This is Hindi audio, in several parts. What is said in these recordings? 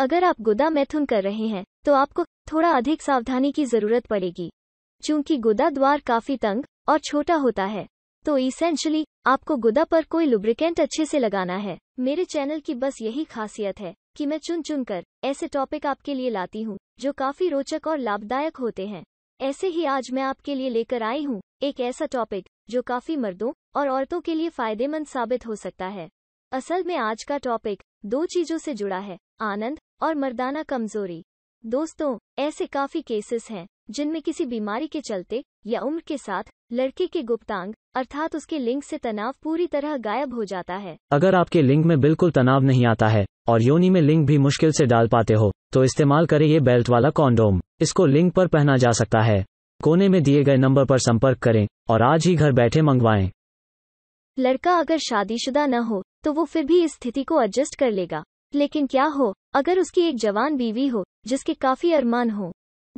अगर आप गुदा मैथुन कर रहे हैं तो आपको थोड़ा अधिक सावधानी की जरूरत पड़ेगी चूंकि गुदा द्वार काफी तंग और छोटा होता है तो इसेंशली आपको गुदा पर कोई लुब्रिकेंट अच्छे से लगाना है मेरे चैनल की बस यही खासियत है कि मैं चुन चुन कर ऐसे टॉपिक आपके लिए लाती हूँ जो काफी रोचक और लाभदायक होते हैं ऐसे ही आज मैं आपके लिए लेकर आई हूँ एक ऐसा टॉपिक जो काफी मर्दों और औरतों के लिए फायदेमंद साबित हो सकता है असल में आज का टॉपिक दो चीजों से जुड़ा है आनंद और मर्दाना कमजोरी दोस्तों ऐसे काफी केसेस हैं जिनमें किसी बीमारी के चलते या उम्र के साथ लड़के के गुप्तांग अर्थात उसके लिंग से तनाव पूरी तरह गायब हो जाता है अगर आपके लिंग में बिल्कुल तनाव नहीं आता है और योनि में लिंग भी मुश्किल से डाल पाते हो तो इस्तेमाल करें ये बेल्ट वाला कॉन्डोम इसको लिंग पर पहना जा सकता है कोने में दिए गए नंबर पर संपर्क करें और आज ही घर बैठे मंगवाएं लड़का अगर शादीशुदा न हो तो वो फिर भी इस स्थिति को एडजस्ट कर लेगा लेकिन क्या हो अगर उसकी एक जवान बीवी हो जिसके काफी अरमान हो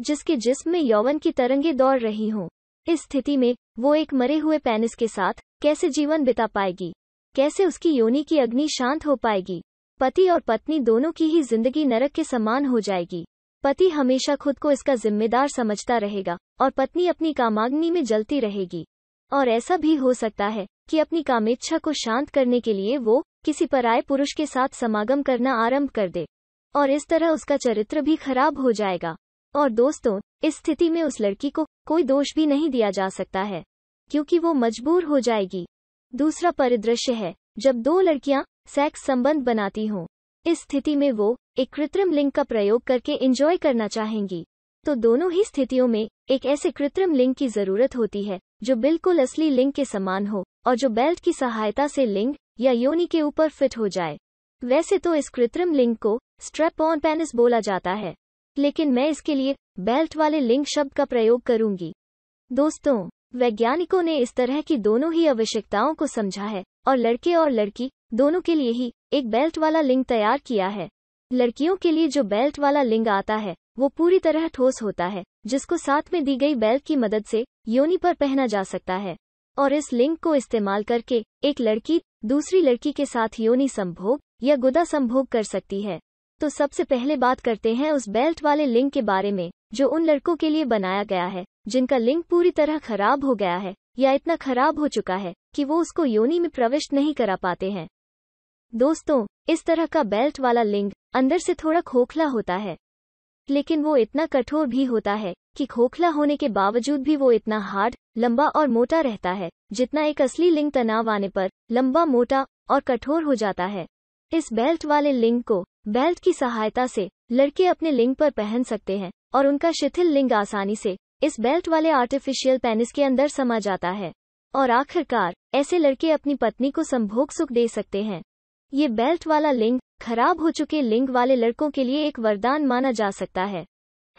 जिसके जिस्म में यौवन की तरंगे दौड़ रही हों इस स्थिति में वो एक मरे हुए पेनिस के साथ कैसे जीवन बिता पाएगी कैसे उसकी योनि की अग्नि शांत हो पाएगी पति और पत्नी दोनों की ही जिंदगी नरक के समान हो जाएगी पति हमेशा खुद को इसका जिम्मेदार समझता रहेगा और पत्नी अपनी कामाग्नि में जलती रहेगी और ऐसा भी हो सकता है कि अपनी कामेच्छा को शांत करने के लिए वो किसी पराये पुरुष के साथ समागम करना आरंभ कर दे और इस तरह उसका चरित्र भी खराब हो जाएगा और दोस्तों इस स्थिति में उस लड़की को कोई दोष भी नहीं दिया जा सकता है क्योंकि वो मजबूर हो जाएगी दूसरा परिदृश्य है जब दो लड़कियां सेक्स संबंध बनाती हों इस स्थिति में वो एक कृत्रिम लिंग का प्रयोग करके एंजॉय करना चाहेंगी तो दोनों ही स्थितियों में एक ऐसे कृत्रिम लिंग की जरूरत होती है जो बिल्कुल असली लिंग के समान हो और जो बेल्ट की सहायता से लिंग या योनि के ऊपर फिट हो जाए वैसे तो इस कृत्रिम लिंग को स्ट्रेप ऑन पेनिस बोला जाता है लेकिन मैं इसके लिए बेल्ट वाले लिंग शब्द का प्रयोग करूंगी दोस्तों वैज्ञानिकों ने इस तरह की दोनों ही आवश्यकताओं को समझा है और लड़के और लड़की दोनों के लिए ही एक बेल्ट वाला लिंग तैयार किया है लड़कियों के लिए जो बेल्ट वाला लिंग आता है वो पूरी तरह ठोस होता है जिसको साथ में दी गई बेल्ट की मदद से योनि पर पहना जा सकता है और इस लिंग को इस्तेमाल करके एक लड़की दूसरी लड़की के साथ योनि संभोग या गुदा संभोग कर सकती है तो सबसे पहले बात करते हैं उस बेल्ट वाले लिंक के बारे में जो उन लड़कों के लिए बनाया गया है जिनका लिंक पूरी तरह खराब हो गया है या इतना खराब हो चुका है कि वो उसको योनि में प्रविष्ट नहीं करा पाते हैं दोस्तों इस तरह का बेल्ट वाला लिंग अंदर से थोड़ा खोखला होता है लेकिन वो इतना कठोर भी होता है कि खोखला होने के बावजूद भी वो इतना हार्ड लंबा और मोटा रहता है जितना एक असली लिंग तनाव आने पर लंबा मोटा और कठोर हो जाता है इस बेल्ट वाले लिंग को बेल्ट की सहायता से लड़के अपने लिंग पर पहन सकते हैं और उनका शिथिल लिंग आसानी से इस बेल्ट वाले आर्टिफिशियल पेनिस के अंदर समा जाता है और आखिरकार ऐसे लड़के अपनी पत्नी को संभोग सुख दे सकते हैं ये बेल्ट वाला लिंग खराब हो चुके लिंग वाले लड़कों के लिए एक वरदान माना जा सकता है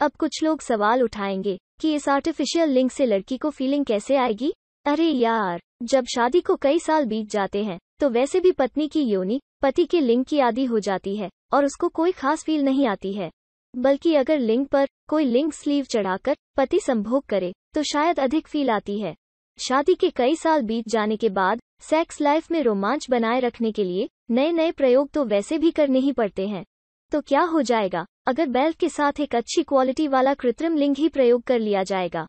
अब कुछ लोग सवाल उठाएंगे कि इस आर्टिफिशियल लिंग से लड़की को फीलिंग कैसे आएगी अरे यार जब शादी को कई साल बीत जाते हैं तो वैसे भी पत्नी की योनी पति के लिंग की आदि हो जाती है और उसको कोई खास फील नहीं आती है बल्कि अगर लिंग पर कोई लिंग स्लीव चढ़ाकर पति संभोग करे तो शायद अधिक फील आती है शादी के कई साल बीत जाने के बाद सेक्स लाइफ में रोमांच बनाए रखने के लिए नए नए प्रयोग तो वैसे भी करने ही पड़ते हैं तो क्या हो जाएगा अगर बेल्ट के साथ एक अच्छी क्वालिटी वाला कृत्रिम लिंग ही प्रयोग कर लिया जाएगा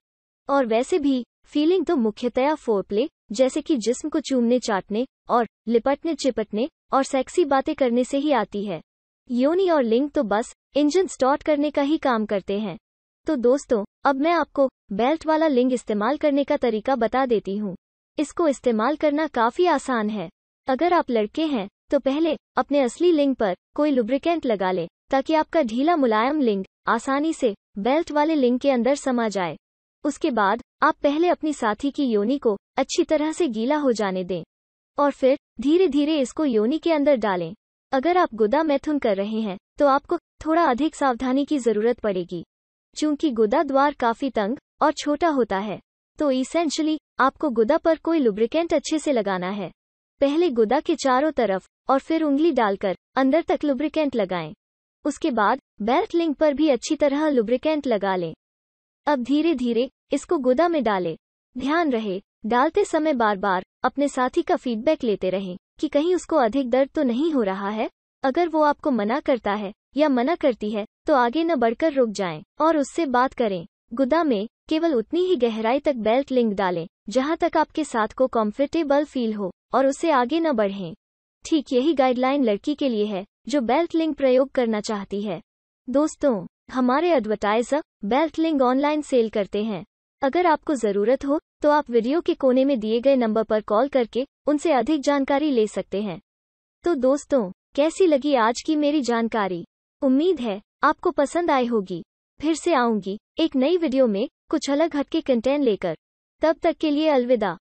और वैसे भी फीलिंग तो मुख्यतया फोरप्ले जैसे कि जिस्म को चूमने चाटने और लिपटने चिपटने और सेक्सी बातें करने से ही आती है योनी और लिंग तो बस इंजन स्टार्ट करने का ही काम करते हैं तो दोस्तों अब मैं आपको बेल्ट वाला लिंग इस्तेमाल करने का तरीका बता देती हूँ इसको इस्तेमाल करना काफी आसान है अगर आप लड़के हैं तो पहले अपने असली लिंग पर कोई लुब्रिकेंट लगा ले ताकि आपका ढीला मुलायम लिंग आसानी से बेल्ट वाले लिंग के अंदर समा जाए उसके बाद आप पहले अपनी साथी की योनी को अच्छी तरह से गीला हो जाने दें और फिर धीरे धीरे इसको योनि के अंदर डालें अगर आप गुदा मैथुन कर रहे हैं तो आपको थोड़ा अधिक सावधानी की जरूरत पड़ेगी चूंकि गुदा द्वार काफी तंग और छोटा होता है तो इसेंशली आपको गुदा पर कोई लुब्रिकेंट अच्छे से लगाना है पहले गुदा के चारों तरफ और फिर उंगली डालकर अंदर तक लुब्रिकेंट लगाएं उसके बाद बेल्ट लिंक पर भी अच्छी तरह लुब्रिकेंट लगा लें अब धीरे धीरे इसको गुदा में डालें ध्यान रहे डालते समय बार बार अपने साथी का फीडबैक लेते रहें कि कहीं उसको अधिक दर्द तो नहीं हो रहा है अगर वो आपको मना करता है या मना करती है तो आगे न बढ़कर रुक जाएं और उससे बात करें गुदा में केवल उतनी ही गहराई तक बेल्ट लिंक डालें जहां तक आपके साथ को कंफर्टेबल फील हो और उसे आगे न बढ़ें ठीक यही गाइडलाइन लड़की के लिए है जो बेल्ट लिंक प्रयोग करना चाहती है दोस्तों हमारे एडवर्टाइजर बेल्ट लिंक ऑनलाइन सेल करते हैं अगर आपको जरूरत हो तो आप वीडियो के कोने में दिए गए नंबर पर कॉल करके उनसे अधिक जानकारी ले सकते हैं तो दोस्तों कैसी लगी आज की मेरी जानकारी उम्मीद है आपको पसंद आई होगी फिर से आऊंगी एक नई वीडियो में कुछ अलग हटके कंटेंट लेकर तब तक के लिए अलविदा